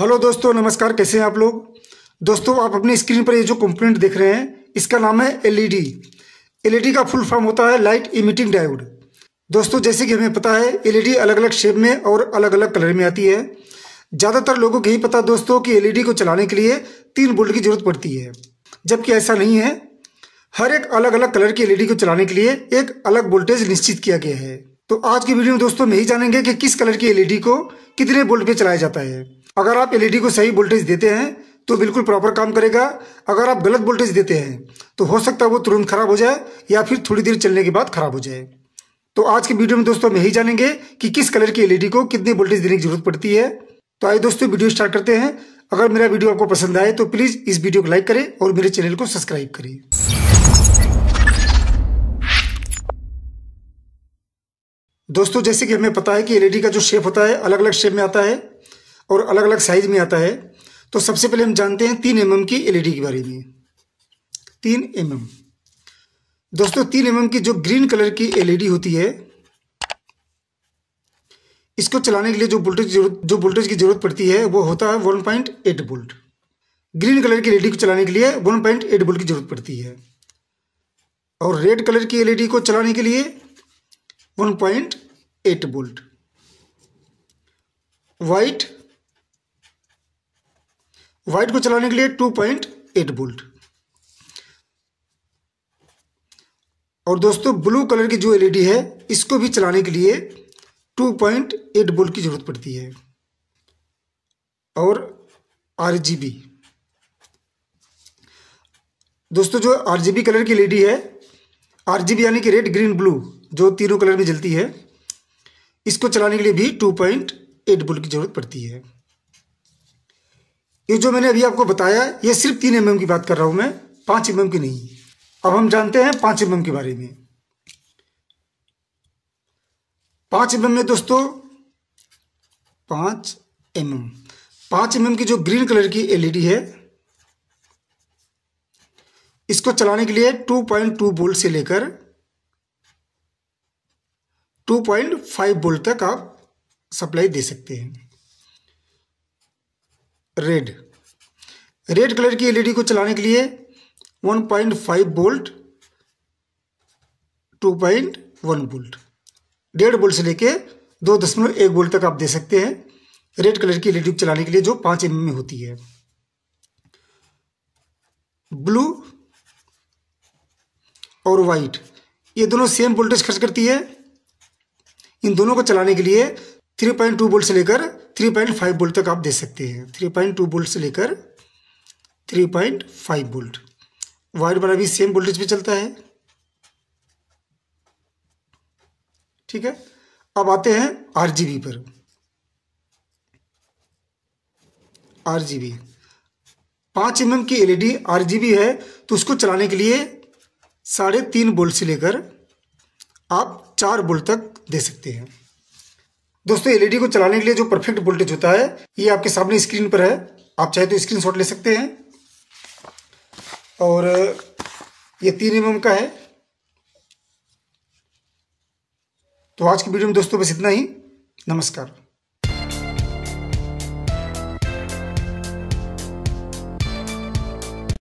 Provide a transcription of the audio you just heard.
hello दोस्तों नमस्कार कैसे हैं आप लोग दोस्तों आप अपनी स्क्रीन पर ये जो कंपोनेंट देख रहे हैं इसका नाम है एलईडी एलईडी e e का फुल फॉर्म होता है लाइट इमिटिंग डायोड दोस्तों जैसे कि हमें पता है एलईडी e अलग अलग शेप में और अलग अलग कलर में आती है ज़्यादातर लोगों को यही पता दोस्तों कि एल को चलाने के लिए तीन बोल्ट की ज़रूरत पड़ती है जबकि ऐसा नहीं है हर एक अलग अलग कलर की एल को चलाने के लिए एक अलग वोल्टेज निश्चित किया गया है तो आज की वीडियो में दोस्तों में ही जानेंगे कि किस कलर की एलईडी को कितने बोल्ट पे चलाया जाता है अगर आप एलईडी e को सही वोल्टेज देते हैं तो बिल्कुल प्रॉपर काम करेगा अगर आप गलत वोल्टेज देते हैं तो हो सकता है वो तुरंत खराब हो जाए या फिर थोड़ी देर चलने के बाद खराब हो जाए तो आज के वीडियो में दोस्तों हम यही जानेंगे कि किस कलर की एलईडी को कितनी वोल्टेज देने की जरूरत पड़ती है तो आइए दोस्तों वीडियो स्टार्ट करते हैं अगर मेरा वीडियो आपको पसंद आए तो प्लीज़ इस वीडियो को लाइक करें और मेरे चैनल को सब्सक्राइब करें दोस्तों जैसे कि हमें पता है कि एलईडी e का जो शेप होता है अलग अलग शेप में आता है और अलग अलग साइज में आता है तो सबसे पहले हम जानते हैं तीन एम की एलईडी e के बारे में तीन एम दोस्तों तीन एम की जो ग्रीन कलर की एलईडी e होती है इसको चलाने के लिए जो वोल्टेज जो वोल्टेज की जरूरत पड़ती है वो होता है one point eight volt green colour की एलईडी e को चलाने के लिए वन पॉइंट एट वोल्ट की जरूरत पड़ती है और रेड कलर की एलईडी को चलाने के लिए one point eight volt white white को चलाने के लिए टू पॉइंट एट बोल्ट और दोस्तों ब्लू कलर की जो एलईडी है इसको भी चलाने के लिए टू पॉइंट एट बोल्ट की ज़रूरत पड़ती है और आर दोस्तों जो आर कलर की एलईडी है आर यानी कि रेड ग्रीन ब्लू जो तीनों कलर में जलती है इसको चलाने के लिए भी टू पॉइंट एट बोल्ट की ज़रूरत पड़ती है ये जो मैंने अभी आपको बताया ये सिर्फ तीन एम की बात कर रहा हूं मैं पांच एम की नहीं अब हम जानते हैं पांच एम के बारे में पांच एम में दोस्तों पांच एम पांच एम की जो ग्रीन कलर की एलईडी e है इसको चलाने के लिए 2.2 बोल्ट से लेकर 2.5 बोल्ट तक आप सप्लाई दे सकते हैं रेड रेड कलर की एलईडी को चलाने के लिए 1.5 volt two point one volt डेढ़ बोल्ट से लेके दो दशमलव एक बोल्ट तक आप दे सकते हैं रेड कलर की एलईडी को चलाने के लिए जो पाँच एम में होती है ब्लू और वाइट ये दोनों सेम वोल्टेज खर्च करती है इन दोनों को चलाने के लिए 3.2 बोल्ट से लेकर थ्री पॉइंट फाइव बोल्ट तक आप दे सकते हैं थ्री पॉइंट टू बोल्ट से लेकर three point five volt wire वाला भी सेम वोल्टेज पे चलता है ठीक है अब आते हैं आरजीबी पर आरजीबी पांच एम की एलईडी आरजीबी है तो उसको चलाने के लिए साढ़े तीन बोल्ट से लेकर आप चार बोल्ट तक दे सकते हैं दोस्तों एलईडी e को चलाने के लिए जो परफेक्ट वोल्टेज होता है ये आपके सामने स्क्रीन पर है आप चाहे तो स्क्रीन ले सकते हैं और ये तीन एम का है तो आज की वीडियो में दोस्तों बस इतना ही नमस्कार